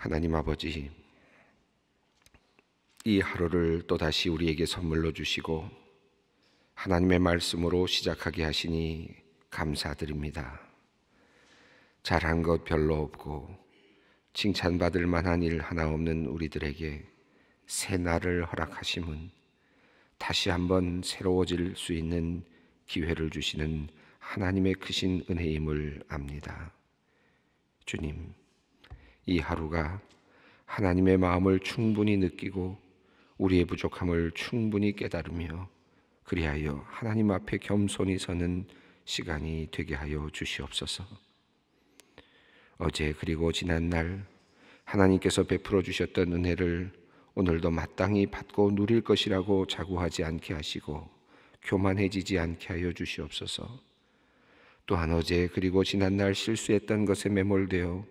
하나님 아버지, 이 하루를 또다시 우리에게 선물로 주시고 하나님의 말씀으로 시작하게 하시니 감사드립니다. 잘한 것 별로 없고 칭찬받을 만한 일 하나 없는 우리들에게 새 날을 허락하심은 다시 한번 새로워질 수 있는 기회를 주시는 하나님의 크신 은혜임을 압니다. 주님, 이 하루가 하나님의 마음을 충분히 느끼고 우리의 부족함을 충분히 깨달으며 그리하여 하나님 앞에 겸손히 서는 시간이 되게 하여 주시옵소서. 어제 그리고 지난 날 하나님께서 베풀어 주셨던 은혜를 오늘도 마땅히 받고 누릴 것이라고 자고하지 않게 하시고 교만해지지 않게 하여 주시옵소서. 또 한 어제 그리고 지난 날 실수했던 것에 매몰되어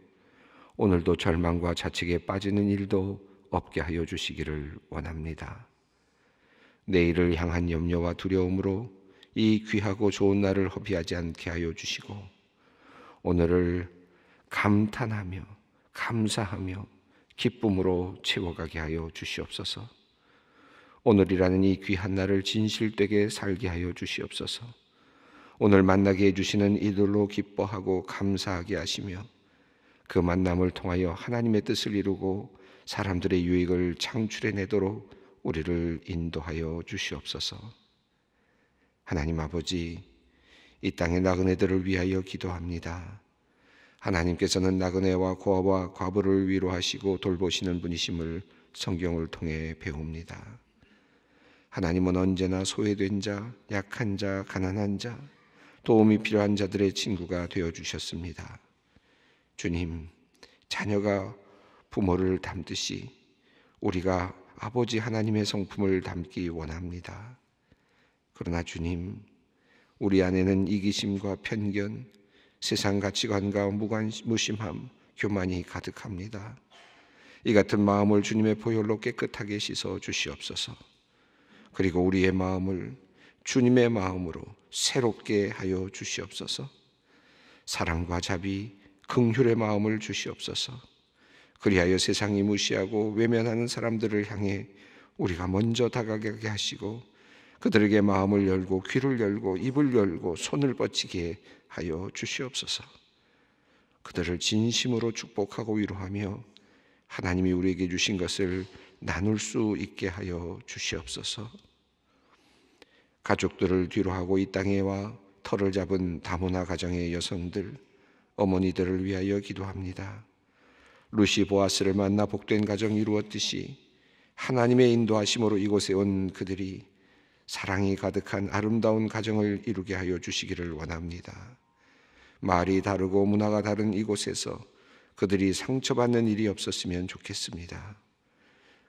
오늘도 절망과 자책에 빠지는 일도 없게 하여 주시기를 원합니다. 내일을 향한 염려와 두려움으로 이 귀하고 좋은 날을 허비하지 않게 하여 주시고 오늘을 감탄하며 감사하며 기쁨으로 채워가게 하여 주시옵소서. 오늘이라는 이 귀한 날을 진실되게 살게 하여 주시옵소서. 오늘 만나게 해주시는 이들로 기뻐하고 감사하게 하시며 그 만남을 통하여 하나님의 뜻을 이루고 사람들의 유익을 창출해 내도록 우리를 인도하여 주시옵소서. 하나님 아버지, 이 땅의 나그네들을 위하여 기도합니다. 하나님께서는 나그네와 고아와 과부를 위로하시고 돌보시는 분이심을 성경을 통해 배웁니다. 하나님은 언제나 소외된 자, 약한 자, 가난한 자, 도움이 필요한 자들의 친구가 되어 주셨습니다. 주님, 자녀가 부모를 닮듯이 우리가 아버지 하나님의 성품을 담기 원합니다. 그러나 주님, 우리 안에는 이기심과 편견, 세상 가치관과 무관, 심함 교만이 가득합니다. 이 같은 마음을 주님의 보혈로 깨끗하게 씻어 주시옵소서. 그리고 우리의 마음을 주님의 마음으로 새롭게 하여 주시옵소서. 사랑과 자비, 긍휼의 마음을 주시옵소서. 그리하여 세상이 무시하고 외면하는 사람들을 향해 우리가 먼저 다가가게 하시고 그들에게 마음을 열고 귀를 열고 입을 열고 손을 뻗치게 하여 주시옵소서. 그들을 진심으로 축복하고 위로하며 하나님이 우리에게 주신 것을 나눌 수 있게 하여 주시옵소서. 가족들을 뒤로하고 이 땅에 와 털을 잡은 다문화 가정의 여성들 어머니들을 위하여 기도합니다. 루시 보아스를 만나 복된 가정 이루었듯이 하나님의 인도하심으로 이곳에 온 그들이 사랑이 가득한 아름다운 가정을 이루게 하여 주시기를 원합니다. 말이 다르고 문화가 다른 이곳에서 그들이 상처받는 일이 없었으면 좋겠습니다.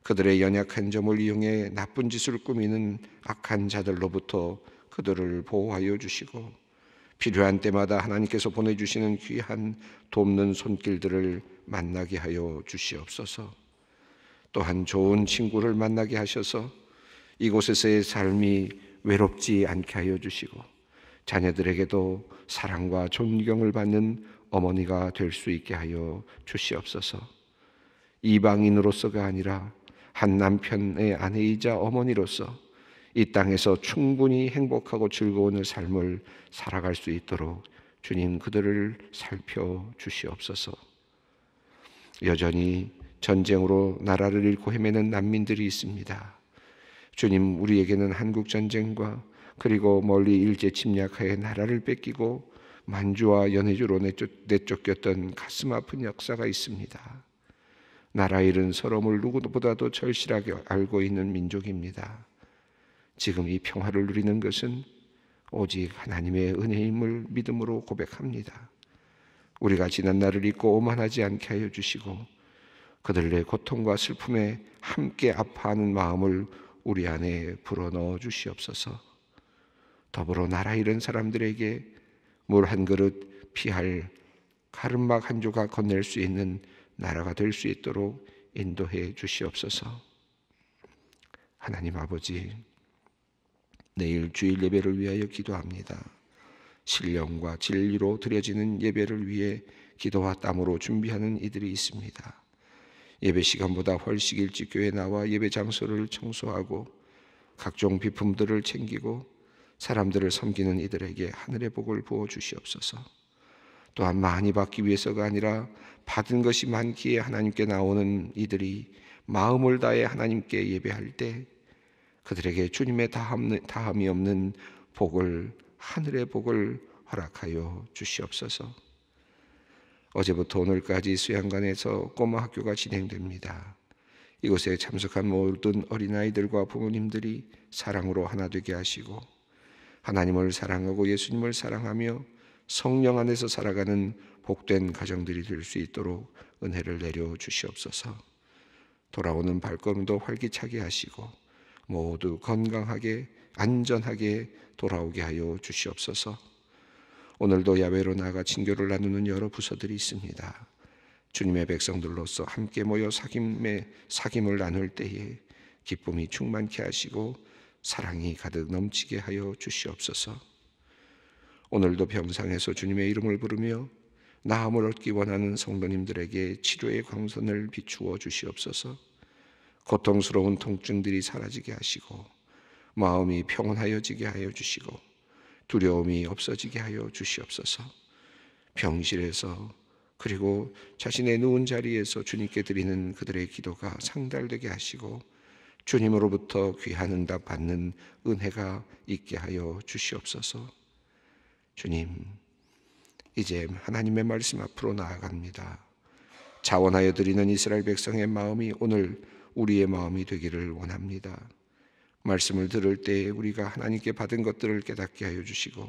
그들의 연약한 점을 이용해 나쁜 짓을 꾸미는 악한 자들로부터 그들을 보호하여 주시고 필요한 때마다 하나님께서 보내주시는 귀한 돕는 손길들을 만나게 하여 주시옵소서. 또한 좋은 친구를 만나게 하셔서 이곳에서의 삶이 외롭지 않게 하여 주시고 자녀들에게도 사랑과 존경을 받는 어머니가 될 수 있게 하여 주시옵소서. 이방인으로서가 아니라 한 남편의 아내이자 어머니로서 이 땅에서 충분히 행복하고 즐거운 삶을 살아갈 수 있도록 주님 그들을 살펴 주시옵소서. 여전히 전쟁으로 나라를 잃고 헤매는 난민들이 있습니다. 주님, 우리에게는 한국 전쟁과 그리고 멀리 일제 침략하에 나라를 뺏기고 만주와 연해주로 내쫓겼던 가슴 아픈 역사가 있습니다. 나라 잃은 서러움을 누구보다도 절실하게 알고 있는 민족입니다. 지금 이 평화를 누리는 것은 오직 하나님의 은혜임을 믿음으로 고백합니다. 우리가 지난 날을 잊고 오만하지 않게 하여 주시고 그들의 고통과 슬픔에 함께 아파하는 마음을 우리 안에 불어넣어 주시옵소서. 더불어 나라 잃은 사람들에게 물 한 그릇 피할 가름막 한 조각 건넬 수 있는 나라가 될 수 있도록 인도해 주시옵소서. 하나님 아버지 내일 주일 예배를 위하여 기도합니다. 신령과 진리로 드려지는 예배를 위해 기도와 땀으로 준비하는 이들이 있습니다. 예배 시간보다 훨씬 일찍 교회 나와 예배 장소를 청소하고 각종 비품들을 챙기고 사람들을 섬기는 이들에게 하늘의 복을 부어 주시옵소서. 또한 많이 받기 위해서가 아니라 받은 것이 많기에 하나님께 나오는 이들이 마음을 다해 하나님께 예배할 때 그들에게 주님의 다함이 없는 복을 하늘의 복을 허락하여 주시옵소서. 어제부터 오늘까지 수양관에서 꼬마 학교가 진행됩니다. 이곳에 참석한 모든 어린아이들과 부모님들이 사랑으로 하나 되게 하시고 하나님을 사랑하고 예수님을 사랑하며 성령 안에서 살아가는 복된 가정들이 될 수 있도록 은혜를 내려 주시옵소서. 돌아오는 발걸음도 활기차게 하시고 모두 건강하게 안전하게 돌아오게 하여 주시옵소서. 오늘도 야외로 나가 친교를 나누는 여러 부서들이 있습니다. 주님의 백성들로서 함께 모여 사귐의 사귐을 나눌 때에 기쁨이 충만케 하시고 사랑이 가득 넘치게 하여 주시옵소서. 오늘도 병상에서 주님의 이름을 부르며 나음을 얻기 원하는 성도님들에게 치료의 광선을 비추어 주시옵소서. 고통스러운 통증들이 사라지게 하시고 마음이 평온하여지게 하여 주시고 두려움이 없어지게 하여 주시옵소서. 병실에서 그리고 자신의 누운 자리에서 주님께 드리는 그들의 기도가 상달되게 하시고 주님으로부터 귀한 응답 받는 은혜가 있게 하여 주시옵소서. 주님, 이제 하나님의 말씀 앞으로 나아갑니다. 자원하여 드리는 이스라엘 백성의 마음이 오늘 우리의 마음이 되기를 원합니다. 말씀을 들을 때 우리가 하나님께 받은 것들을 깨닫게 하여 주시고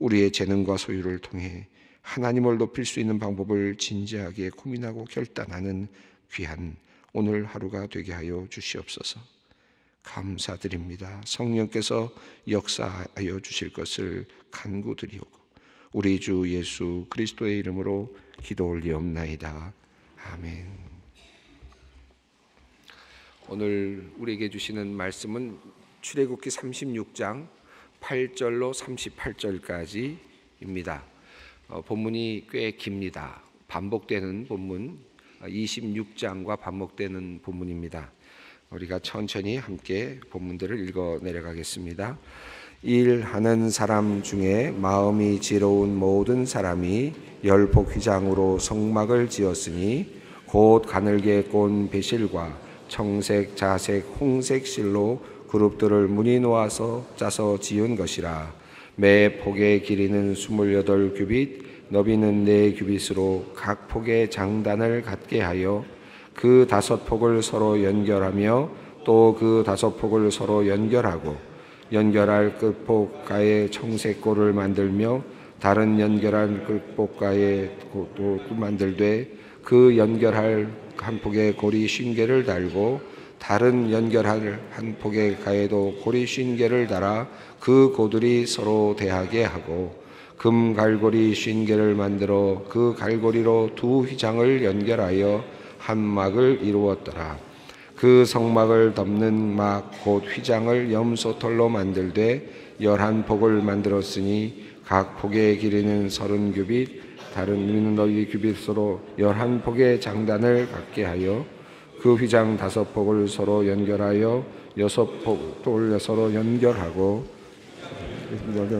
우리의 재능과 소유를 통해 하나님을 높일 수 있는 방법을 진지하게 고민하고 결단하는 귀한 오늘 하루가 되게 하여 주시옵소서. 감사드립니다. 성령께서 역사하여 주실 것을 간구드리오고 우리 주 예수 그리스도의 이름으로 기도 올리옵나이다. 아멘. 오늘 우리에게 주시는 말씀은 출애굽기 36장 8절로 38절까지입니다. 어, 본문이 꽤 깁니다. 반복되는 본문 26장과 어, 반복되는 본문입니다. 우리가 천천히 함께 본문들을 읽어 내려가겠습니다. 일하는 사람 중에 마음이 지러운 모든 사람이 열폭 휘장으로 성막을 지었으니 곧 가늘게 꼰 배실과 청색, 자색, 홍색 실로 그룹들을 무늬 놓아서 짜서 지은 것이라 매 폭의 길이는 28 규빗 너비는 네 규빗으로 각 폭의 장단을 갖게 하여 그 다섯 폭을 서로 연결하며 또 그 다섯 폭을 서로 연결하고 연결할 끝폭가에 청색골을 만들며 다른 연결한 끝폭가에 또 만들되 그 연결할 한폭의 고리 신개를 달고 다른 연결할 한 폭의 가에도 고리 신개를 달아 그 고들이 서로 대하게 하고 금 갈고리 신개를 만들어 그 갈고리로 두 휘장을 연결하여 한 막을 이루었더라. 그 성막을 덮는 막 곧 휘장을 염소털로 만들되 열한 폭을 만들었으니 각 폭의 길이는 서른 규빗 다른 이는 너희 규빗 서로 열한 폭의 장단을 갖게 하여 그 휘장 다섯 폭을 서로 연결하여 여섯 폭돌 서로 연결하고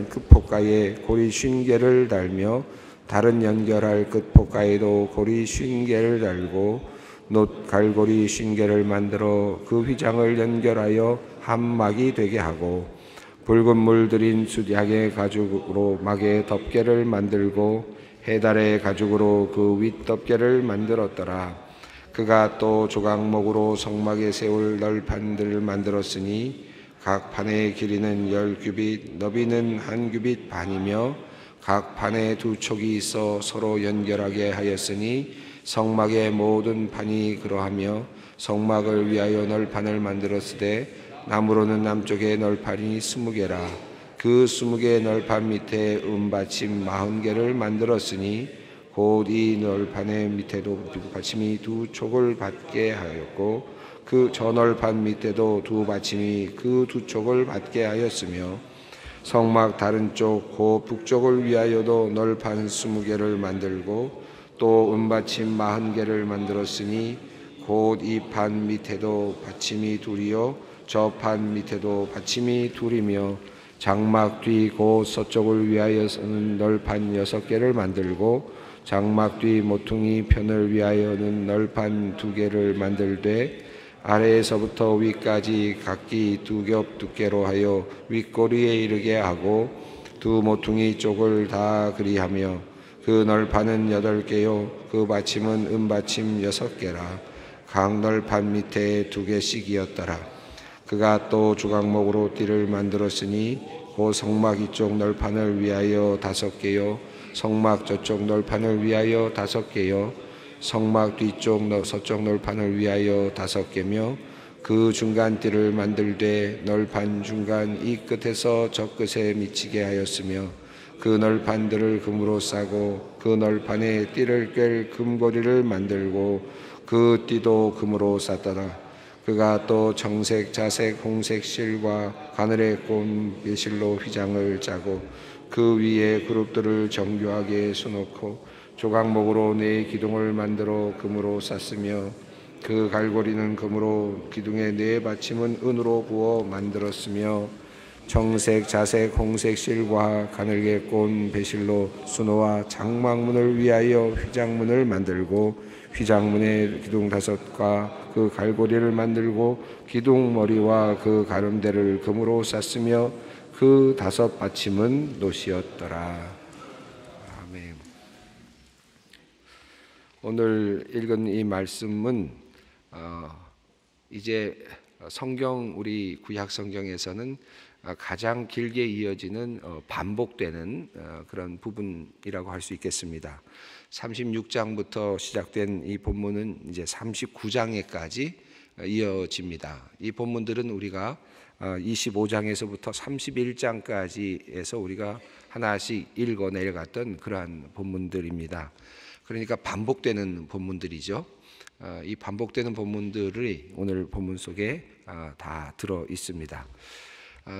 끝폭가에 그 고리 쉰 개를 달며 다른 연결할 끝폭가에도 고리 쉰 개를 달고 놋 갈고리 쉰 개를 만들어 그 휘장을 연결하여 한막이 되게 하고 붉은 물 들인 수약의 가죽으로 막의 덮개를 만들고 해달의 가죽으로 그 윗덮개를 만들었더라. 그가 또 조각목으로 성막에 세울 널판들을 만들었으니 각 판의 길이는 열 규빗, 너비는 한 규빗 반이며 각 판에 두 촉이 있어 서로 연결하게 하였으니 성막의 모든 판이 그러하며 성막을 위하여 널판을 만들었으되 나무로는 남쪽에 널판이 스무 개라. 그 스무 개 널판 밑에 은받침 마흔 개를 만들었으니 곧 이 널판의 밑에도 받침이 두 촉을 받게 하였고 그 저널판 밑에도 두 받침이 그 두 촉을 받게 하였으며 성막 다른 쪽고 북쪽을 위하여도 널판 스무 개를 만들고 또 은받침 마흔 개를 만들었으니 곧 이 판 밑에도 받침이 둘이요 저 판 밑에도 받침이 둘이며 장막 뒤 고 서쪽을 위하여서는 널판 여섯 개를 만들고 장막 뒤 모퉁이 편을 위하여는 널판 두 개를 만들되 아래에서부터 위까지 각기 두 겹 두께로 하여 윗꼬리에 이르게 하고 두 모퉁이 쪽을 다 그리하며 그 널판은 여덟 개요 그 받침은 은받침 여섯 개라 각 널판 밑에 두 개씩이었더라 그가 또주각목으로 띠를 만들었으니 고 성막 이쪽 널판을 위하여 다섯 개요 성막 저쪽 널판을 위하여 다섯 개요 성막 뒤쪽 서쪽 널판을 위하여 다섯 개며 그 중간 띠를 만들되 널판 중간 이 끝에서 저 끝에 미치게 하였으며 그 널판들을 금으로 싸고 그 널판에 띠를 꿰 금고리를 만들고 그 띠도 금으로 쌌더라 그가 또 정색, 자색, 홍색 실과 가늘의꽃 예실로 휘장을 짜고 그 위에 그룹들을 정교하게 수놓고 조각목으로 네 기둥을 만들어 금으로 쌌으며 그 갈고리는 금으로 기둥의 네 받침은 은으로 부어 만들었으며 청색, 자색, 홍색 실과 가늘게 꼰 배실로 수놓아 장막문을 위하여 휘장문을 만들고 휘장문의 기둥 다섯과 그 갈고리를 만들고 기둥머리와 그 가름대를 금으로 쌌으며 그 다섯 받침은 노시였더라. 아멘. 오늘 읽은 이 말씀은 어, 이제 성경 우리 구약 성경에서는 어, 가장 길게 이어지는 어, 반복되는 어, 그런 부분이라고 할 수 있겠습니다. 36장부터 시작된 이 본문은 이제 39장에까지 이어집니다. 이 본문들은 우리가 25장에서부터 어, 31장까지에서 우리가 하나씩 읽어 내려갔던 그러한 본문들입니다. 그러니까 반복되는 본문들이죠. 어, 이 반복되는 본문들이 오늘 본문 속에 어, 다 들어 있습니다.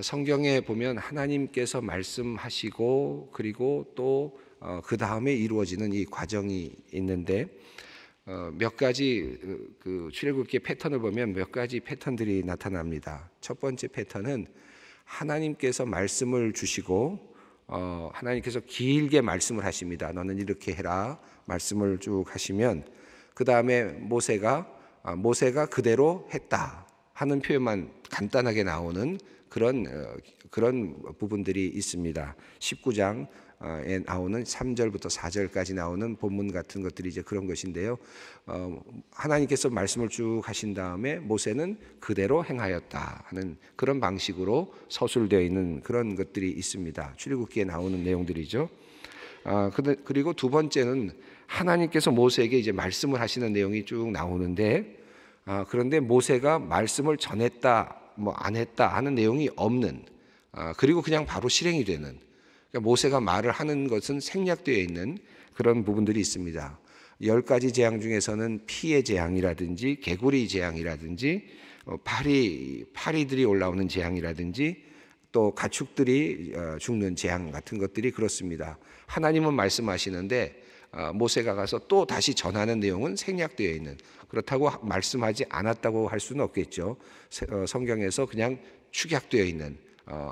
성경에 보면 하나님께서 말씀하시고 그리고 또 어, 그 다음에 이루어지는 이 과정이 있는데 어, 몇 가지 그, 그 출애굽기의 패턴을 보면 몇 가지 패턴들이 나타납니다. 첫 번째 패턴은 하나님께서 말씀을 주시고 어, 하나님께서 길게 말씀을 하십니다. 너는 이렇게 해라 말씀을 쭉 하시면 그 다음에 모세가 아, 모세가 그대로 했다 하는 표현만 간단하게 나오는 그런 어, 그런 부분들이 있습니다. 19장 아, 에 나오는 3절부터 4절까지 나오는 본문 같은 것들이 이제 그런 것인데요. 어, 하나님께서 말씀을 쭉 하신 다음에 모세는 그대로 행하였다 하는 그런 방식으로 서술되어 있는 그런 것들이 있습니다. 출애굽기에 나오는 내용들이죠. 아, 그리고 두 번째는 하나님께서 모세에게 이제 말씀을 하시는 내용이 쭉 나오는데 아, 그런데 모세가 말씀을 전했다 뭐 안 했다 하는 내용이 없는 아, 그리고 그냥 바로 실행이 되는 그러니까 모세가 말을 하는 것은 생략되어 있는 그런 부분들이 있습니다. 열 가지 재앙 중에서는 피의 재앙이라든지 개구리 재앙이라든지 어, 파리 파리들이 올라오는 재앙이라든지 또 가축들이 어, 죽는 재앙 같은 것들이 그렇습니다. 하나님은 말씀하시는데 어, 모세가 가서 또 다시 전하는 내용은 생략되어 있는 그렇다고 말씀하지 않았다고 할 수는 없겠죠. 성경에서 그냥 축약되어 있는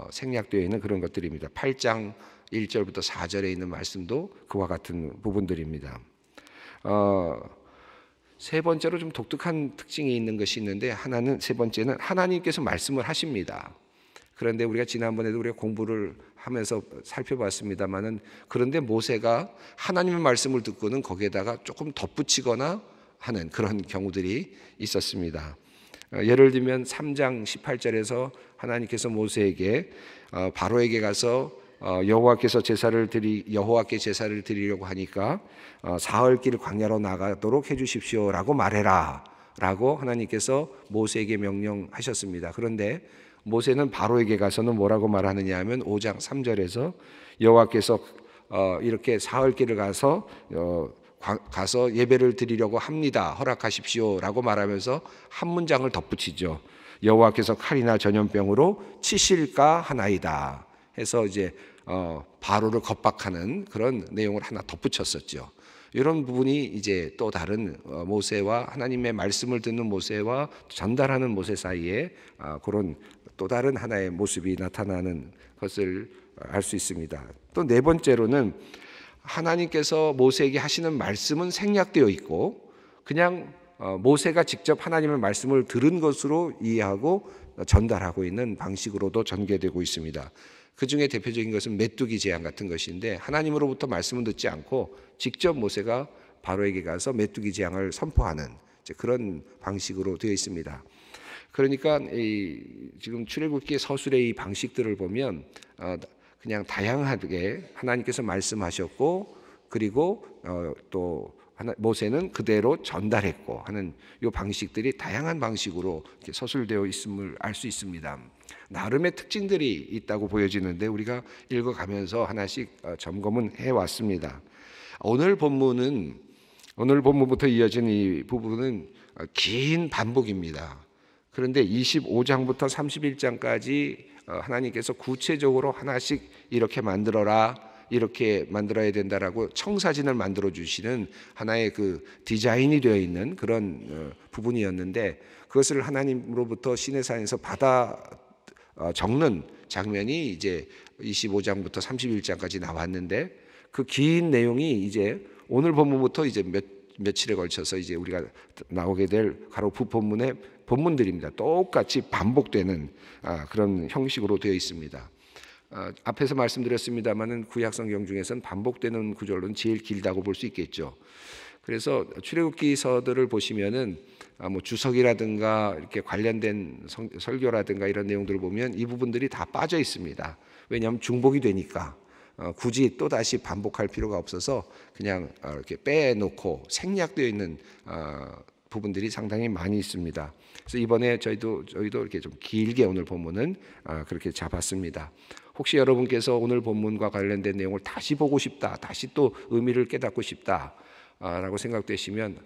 생략되어 있는 그런 것들입니다. 8장 1절부터 4절에 있는 말씀도 그와 같은 부분들입니다. 어, 세 번째로 좀 독특한 특징이 있는 것이 있는데 하나는 세 번째는 하나님께서 말씀을 하십니다. 그런데 우리가 지난번에도 우리가 공부를 하면서 살펴봤습니다만은 그런데 모세가 하나님의 말씀을 듣고는 거기에다가 조금 덧붙이거나 하는 그런 경우들이 있었습니다. 어, 예를 들면 3장 18절에서 하나님께서 모세에게 어, 바로에게 가서 어, 여호와께서 제사를 드리 여호와께 제사를 드리려고 하니까 어, 사흘길 광야로 나가도록 해 주십시오라고 말해라라고 하나님께서 모세에게 명령하셨습니다. 그런데 모세는 바로에게 가서는 뭐라고 말하느냐 하면 5장 3절에서 여호와께서 어, 이렇게 사흘길을 가서 가서 예배를 드리려고 합니다. 허락하십시오라고 말하면서 한 문장을 덧붙이죠. 여호와께서 칼이나 전염병으로 치실까 하나이다. 해서 이제 어, 바로를 겁박하는 그런 내용을 하나 덧붙였었죠. 이런 부분이 이제 또 다른 어, 모세와 하나님의 말씀을 듣는 모세와 전달하는 모세 사이에 아, 그런 또 다른 하나의 모습이 나타나는 것을 알 수 있습니다. 또 네 번째로는 하나님께서 모세에게 하시는 말씀은 생략되어 있고 그냥 어, 모세가 직접 하나님의 말씀을 들은 것으로 이해하고 전달하고 있는 방식으로도 전개되고 있습니다. 그 중에 대표적인 것은 메뚜기 제안 같은 것인데 하나님으로부터 말씀을 듣지 않고 직접 모세가 바로에게 가서 메뚜기 재앙을 선포하는 그런 방식으로 되어 있습니다. 그러니까 지금 출애굽기 서술의 이 방식들을 보면 어, 그냥 다양하게 하나님께서 말씀하셨고 그리고 어, 또 모세는 그대로 전달했고 하는 이 방식들이 다양한 방식으로 서술되어 있음을 알 수 있습니다. 나름의 특징들이 있다고 보여지는데 우리가 읽어가면서 하나씩 어, 점검은 해 왔습니다. 오늘 본문은 오늘 본문부터 이어진 이 부분은 어, 긴 반복입니다. 그런데 25장부터 31장까지 어, 하나님께서 구체적으로 하나씩 이렇게 만들어라 이렇게 만들어야 된다라고 청사진을 만들어 주시는 하나의 그 디자인이 되어 있는 그런 어, 부분이었는데 그것을 하나님으로부터 시내산에서 받아 어, 적는 장면이 이제 25장부터 31장까지 나왔는데 그 긴 내용이 이제 오늘 본문부터 이제 몇 며칠에 걸쳐서 이제 우리가 나오게 될가로부 본문의 본문들입니다. 똑같이 반복되는 아, 그런 형식으로 되어 있습니다. 어, 앞에서 말씀드렸습니다만은 구약 성경 중에서는 반복되는 구절로는 제일 길다고 볼 수 있겠죠. 그래서 출애굽기서들을 보시면은 아, 뭐 주석이라든가 이렇게 관련된 성, 설교라든가 이런 내용들을 보면 이 부분들이 다 빠져 있습니다. 왜냐하면 중복이 되니까 어, 굳이 또 다시 반복할 필요가 없어서 그냥 어, 이렇게 빼놓고 생략되어 있는 부분들이 상당히 많이 있습니다. 그래서 이번에 저희도 저희도 이렇게 좀 길게 오늘 본문은 그렇게 잡았습니다. 혹시 여러분께서 오늘 본문과 관련된 내용을 다시 보고 싶다, 다시 또 의미를 깨닫고 싶다라고 아, 생각되시면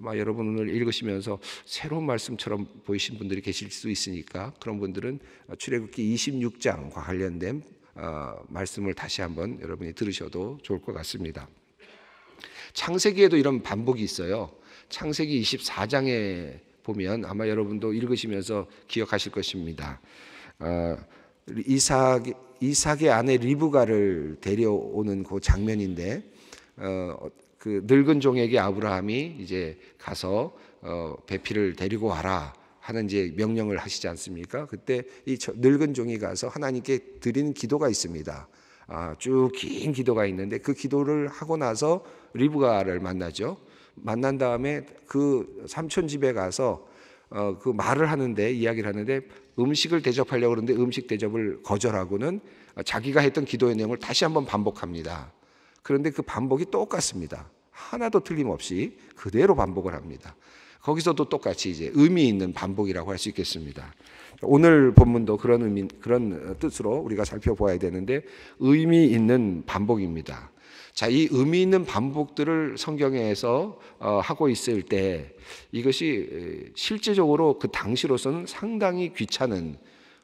아마 여러분 오늘 읽으시면서 새로운 말씀처럼 보이신 분들이 계실 수 있으니까 그런 분들은 출애굽기 26장과 관련된 아, 말씀을 다시 한번 여러분이 들으셔도 좋을 것 같습니다. 창세기에도 이런 반복이 있어요. 창세기 24장에 보면 아마 여러분도 읽으시면서 기억하실 것입니다. 아, 이삭 이삭의 아내 리브가를 데려오는 그 장면인데 어, 그 늙은 종에게 아브라함이 이제 가서 어, 배피를 데리고 와라 하는 이제 명령을 하시지 않습니까? 그때 이 늙은 종이 가서 하나님께 드리는 기도가 있습니다. 아, 쭉 긴 기도가 있는데 그 기도를 하고 나서 리브가를 만나죠. 만난 다음에 그 삼촌 집에 가서 어, 그 말을 하는데 이야기를 하는데 음식을 대접하려고 그러는데 음식 대접을 거절하고는 자기가 했던 기도의 내용을 다시 한번 반복합니다. 그런데 그 반복이 똑같습니다. 하나도 틀림없이 그대로 반복을 합니다. 거기서도 똑같이 이제 의미 있는 반복이라고 할 수 있겠습니다. 오늘 본문도 그런 의미, 그런 뜻으로 우리가 살펴보아야 되는데 의미 있는 반복입니다. 자, 이 의미 있는 반복들을 성경에서 어, 하고 있을 때 이것이 실제적으로 그 당시로서는 상당히 귀찮은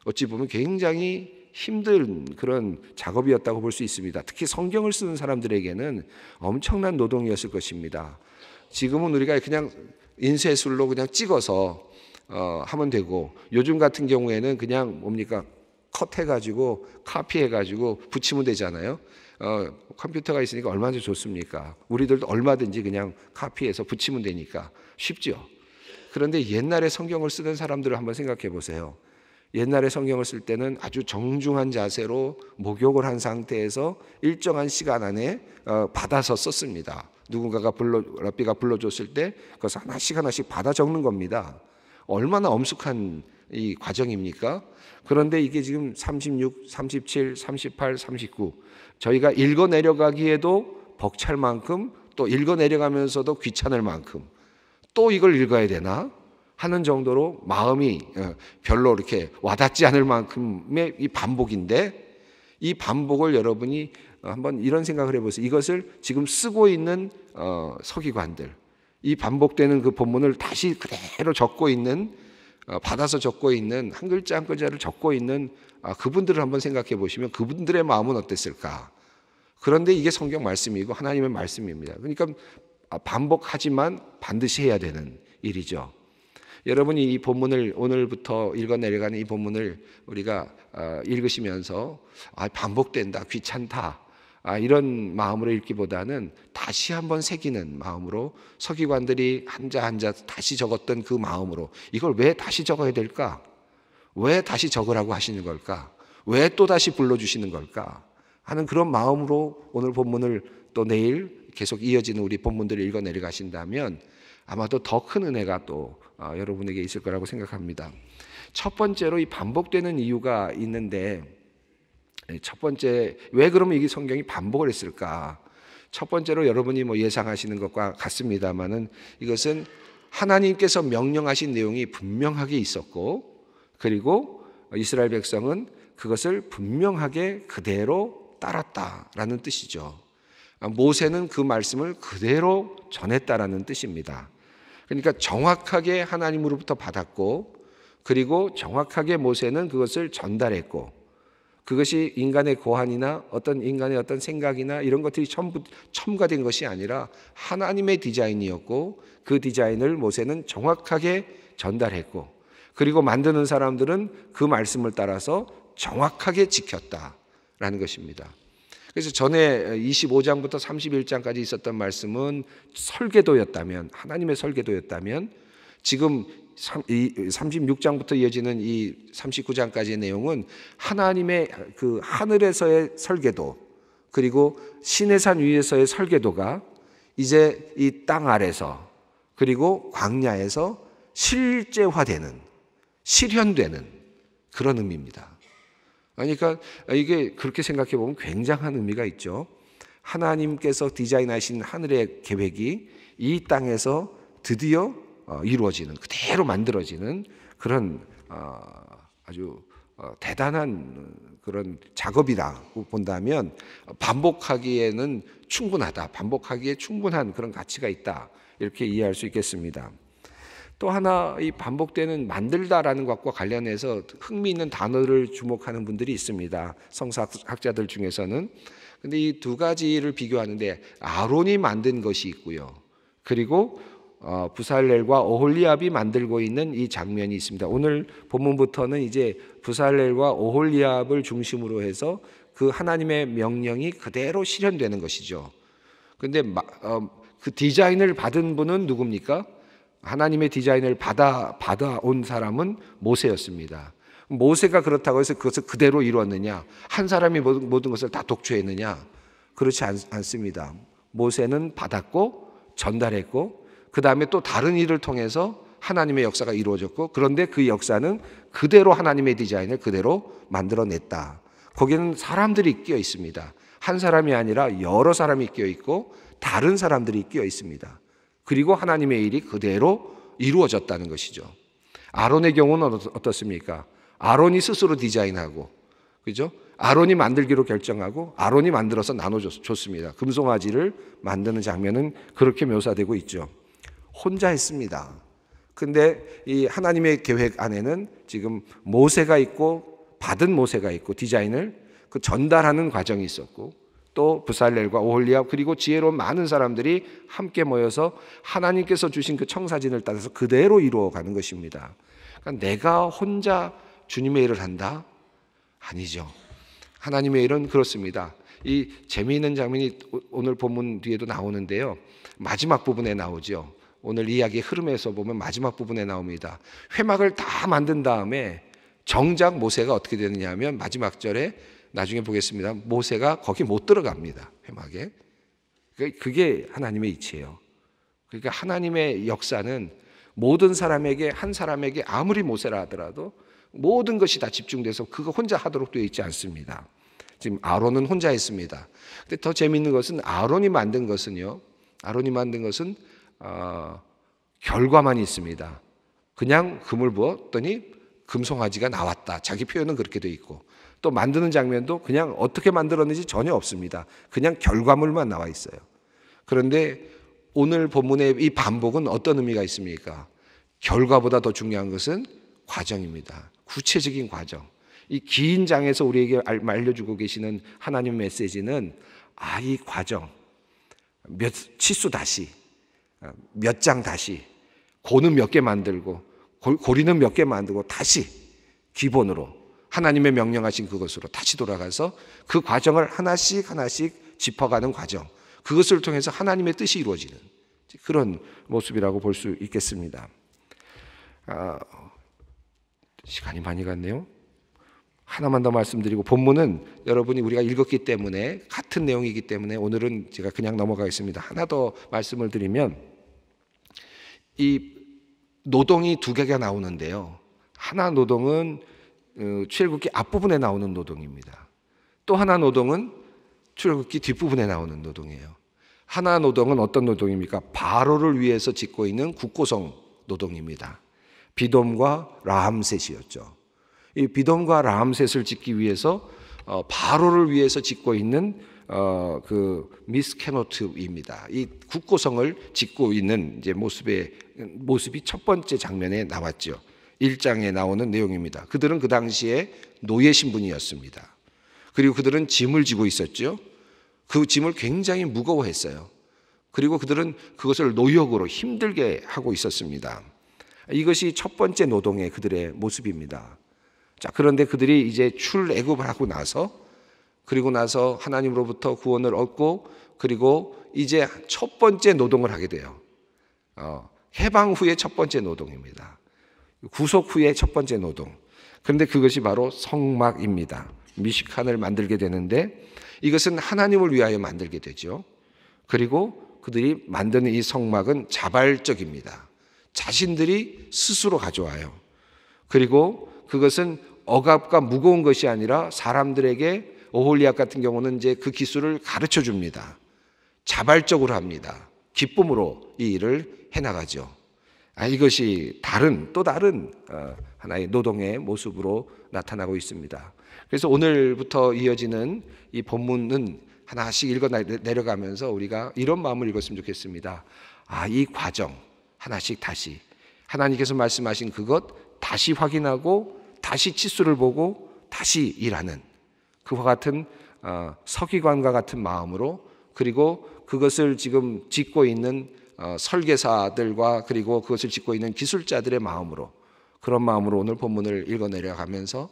어찌 보면 굉장히 힘든 그런 작업이었다고 볼 수 있습니다. 특히 성경을 쓰는 사람들에게는 엄청난 노동이었을 것입니다. 지금은 우리가 그냥 인쇄술로 그냥 찍어서 어, 하면 되고 요즘 같은 경우에는 그냥 뭡니까 컷해가지고 카피해가지고 붙이면 되잖아요. 어, 컴퓨터가 있으니까 얼마든지 좋습니까? 우리들도 얼마든지 그냥 카피해서 붙이면 되니까 쉽죠. 그런데 옛날에 성경을 쓰던 사람들을 한번 생각해 보세요. 옛날에 성경을 쓸 때는 아주 정중한 자세로 목욕을 한 상태에서 일정한 시간 안에 어, 받아서 썼습니다. 누군가가 불러 랍비가 불러줬을 때 그것을 하나씩 하나씩 받아 적는 겁니다. 얼마나 엄숙한 이 과정입니까? 그런데 이게 지금 36, 37, 38, 39 저희가 읽어 내려가기에도 벅찰 만큼 또 읽어 내려가면서도 귀찮을 만큼 또 이걸 읽어야 되나 하는 정도로 마음이 어, 별로 이렇게 와닿지 않을 만큼의 이 반복인데 이 반복을 여러분이 한번 이런 생각을 해보세요. 이것을 지금 쓰고 있는 어, 서기관들 이 반복되는 그 본문을 다시 그대로 적고 있는 어, 받아서 적고 있는 한 글자 한 글자를 적고 있는 아, 그분들을 한번 생각해 보시면 그분들의 마음은 어땠을까? 그런데 이게 성경 말씀이고 하나님의 말씀입니다. 그러니까 아, 반복하지만 반드시 해야 되는 일이죠. 여러분이 이 본문을 오늘부터 읽어 내려가는 이 본문을 우리가 아, 읽으시면서 아, 반복된다, 귀찮다. 아, 이런 마음으로 읽기보다는 다시 한번 새기는 마음으로 서기관들이 한자 한자 다시 적었던 그 마음으로 이걸 왜 다시 적어야 될까? 왜 다시 적으라고 하시는 걸까? 왜 또 다시 불러주시는 걸까? 하는 그런 마음으로 오늘 본문을 또 내일 계속 이어지는 우리 본문들을 읽어 내려가신다면 아마도 더 큰 은혜가 또 어, 여러분에게 있을 거라고 생각합니다. 첫 번째로 이 반복되는 이유가 있는데 예, 첫 번째 왜 그러면 이게 성경이 반복을 했을까? 첫 번째로 여러분이 뭐 예상하시는 것과 같습니다만은 이것은 하나님께서 명령하신 내용이 분명하게 있었고 그리고 이스라엘 백성은 그것을 분명하게 그대로 따랐다라는 뜻이죠. 아, 모세는 그 말씀을 그대로 전했다라는 뜻입니다. 그러니까 정확하게 하나님으로부터 받았고 그리고 정확하게 모세는 그것을 전달했고 그것이 인간의 고안이나 어떤 인간의 어떤 생각이나 이런 것들이 첨부, 첨가된 것이 아니라 하나님의 디자인이었고 그 디자인을 모세는 정확하게 전달했고 그리고 만드는 사람들은 그 말씀을 따라서 정확하게 지켰다라는 것입니다. 그래서 전에 25장부터 31장까지 있었던 말씀은 설계도였다면 하나님의 설계도였다면 지금 36장부터 이어지는 이 39장까지의 내용은 하나님의 그 하늘에서의 설계도 그리고 신의 산 위에서의 설계도가 이제 이 땅 아래서 그리고 광야에서 실제화되는 실현되는 그런 의미입니다. 그러니까 이게 그렇게 생각해 보면 굉장한 의미가 있죠. 하나님께서 디자인하신 하늘의 계획이 이 땅에서 드디어 어, 이루어지는 그대로 만들어지는 그런 어, 아주 어, 대단한 그런 작업이라고 본다면 반복하기에는 충분하다. 반복하기에 충분한 그런 가치가 있다. 이렇게 이해할 수 있겠습니다. 또 하나 이 반복되는 만들다라는 것과 관련해서 흥미있는 단어를 주목하는 분들이 있습니다. 성사학자들 중에서는. 근데 이 두 가지를 비교하는데 아론이 만든 것이 있고요. 그리고 어, 부살렐과 오홀리압이 만들고 있는 이 장면이 있습니다. 오늘 본문부터는 이제 부살렐과 오홀리압을 중심으로 해서 그 하나님의 명령이 그대로 실현되는 것이죠. 근데 어, 그 디자인을 받은 분은 누굽니까? 하나님의 디자인을 받아 받아온 사람은 모세였습니다. 모세가 그렇다고 해서 그것을 그대로 이루었느냐? 한 사람이 모든 것을 다 독주했느냐? 그렇지 않, 습니다 모세는 받았고 전달했고 그 다음에 또 다른 일을 통해서 하나님의 역사가 이루어졌고 그런데 그 역사는 그대로 하나님의 디자인을 그대로 만들어냈다. 거기는 사람들이 끼어 있습니다. 한 사람이 아니라 여러 사람이 끼어 있고 다른 사람들이 끼어 있습니다. 그리고 하나님의 일이 그대로 이루어졌다는 것이죠. 아론의 경우는 어떻습니까? 아론이 스스로 디자인하고 그죠? 아론이 만들기로 결정하고 아론이 만들어서 나눠줬습니다. 금송아지를 만드는 장면은 그렇게 묘사되고 있죠. 혼자 했습니다. 근데 이 하나님의 계획 안에는 지금 모세가 있고 받은 모세가 있고 디자인을 그 전달하는 과정이 있었고 또 부살렐과 오홀리압 그리고 지혜로운 많은 사람들이 함께 모여서 하나님께서 주신 그 청사진을 따라서 그대로 이루어가는 것입니다. 그러니까 내가 혼자 주님의 일을 한다? 아니죠. 하나님의 일은 그렇습니다. 이 재미있는 장면이 오늘 본문 뒤에도 나오는데요. 마지막 부분에 나오죠. 오늘 이야기 흐름에서 보면 마지막 부분에 나옵니다. 회막을 다 만든 다음에 정작 모세가 어떻게 되느냐 하면 마지막 절에 나중에 보겠습니다. 모세가 거기 못 들어갑니다. 회막에. 그, 그게 하나님의 이치예요. 그러니까 하나님의 역사는 모든 사람에게 한 사람에게 아무리 모세라 하더라도 모든 것이 다 집중돼서 그거 혼자 하도록 되어 있지 않습니다. 지금 아론은 혼자 했습니다. 근데 더재미는 것은 아론이 만든 것은요. 아론이 만든 것은 어, 결과만 있습니다. 그냥 금을 부었더니 금송아지가 나왔다. 자기 표현은 그렇게 돼 있고 또 만드는 장면도 그냥 어떻게 만들었는지 전혀 없습니다. 그냥 결과물만 나와 있어요. 그런데 오늘 본문의 이 반복은 어떤 의미가 있습니까? 결과보다 더 중요한 것은 과정입니다. 구체적인 과정. 이 긴 장에서 우리에게 알려주고 계시는 하나님 메시지는 아, 이 과정. 몇, 치수 다시. 어, 몇장 다시 고는 몇 개 만들고 고리는 몇 개 만들고 다시 기본으로 하나님의 명령하신 그것으로 다시 돌아가서 그 과정을 하나씩 하나씩 짚어가는 과정 그것을 통해서 하나님의 뜻이 이루어지는 그런 모습이라고 볼 수 있겠습니다. 아, 시간이 많이 갔네요. 하나만 더 말씀드리고 본문은 여러분이 우리가 읽었기 때문에 같은 내용이기 때문에 오늘은 제가 그냥 넘어가겠습니다. 하나 더 말씀을 드리면 이 노동이 두 개가 나오는데요. 하나 노동은 어, 출애굽기 앞부분에 나오는 노동입니다. 또 하나 노동은 출애굽기 뒷부분에 나오는 노동이에요. 하나 노동은 어떤 노동입니까? 바로를 위해서 짓고 있는 국고성 노동입니다. 비돔과 라함셋이었죠. 이 비돔과 라함셋을 짓기 위해서 어, 바로를 위해서 짓고 있는 어, 그 미스 캐노트입니다. 이 국고성을 짓고 있는 이제 모습의 모습이 첫 번째 장면에 나왔죠. 1장에 나오는 내용입니다. 그들은 그 당시에 노예 신분이었습니다. 그리고 그들은 짐을 지고 있었죠. 그 짐을 굉장히 무거워했어요. 그리고 그들은 그것을 노역으로 힘들게 하고 있었습니다. 이것이 첫 번째 노동의 그들의 모습입니다. 자, 그런데 그들이 이제 출애굽을 하고 나서 그리고 나서 하나님으로부터 구원을 얻고 그리고 이제 첫 번째 노동을 하게 돼요. 어, 해방 후에첫 번째 노동입니다. 구속 후에첫 번째 노동. 그런데 그것이 바로 성막입니다. 미식한을 만들게 되는데 이것은 하나님을 위하여 만들게 되죠. 그리고 그들이 만드는 이 성막은 자발적입니다. 자신들이 스스로 가져와요. 그리고 그것은 억압과 무거운 것이 아니라 사람들에게 오홀리압 같은 경우는 이제 그 기술을 가르쳐 줍니다. 자발적으로 합니다. 기쁨으로 이 일을 해나가죠. 아, 이것이 다른 또 다른 어, 하나의 노동의 모습으로 나타나고 있습니다. 그래서 오늘부터 이어지는 이 본문은 하나씩 읽어 내려가면서 우리가 이런 마음을 읽었으면 좋겠습니다. 아, 이 과정 하나씩 다시 하나님께서 말씀하신 그것 다시 확인하고 다시 치수를 보고 다시 일하는 그와 같은 어, 서기관과 같은 마음으로 그리고 그것을 지금 짓고 있는 어, 설계사들과 그리고 그것을 짓고 있는 기술자들의 마음으로 그런 마음으로 오늘 본문을 읽어 내려가면서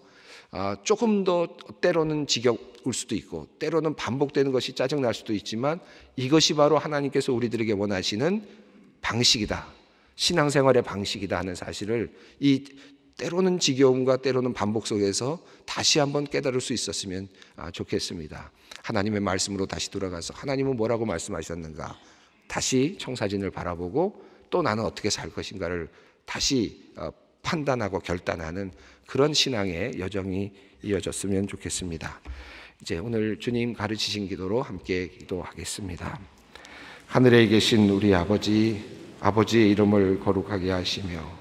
아, 조금 더 때로는 지겨울 수도 있고 때로는 반복되는 것이 짜증 날 수도 있지만 이것이 바로 하나님께서 우리들에게 원하시는 방식이다. 신앙생활의 방식이다 하는 사실을 이 때로는 지겨움과 때로는 반복 속에서 다시 한번 깨달을 수 있었으면 아, 좋겠습니다. 하나님의 말씀으로 다시 돌아가서 하나님은 뭐라고 말씀하셨는가? 다시 청사진을 바라보고 또 나는 어떻게 살 것인가를 다시 어, 판단하고 결단하는 그런 신앙의 여정이 이어졌으면 좋겠습니다. 이제 오늘 주님 가르치신 기도로 함께 기도하겠습니다. 하늘에 계신 우리 아버지, 아버지의 이름을 거룩하게 하시며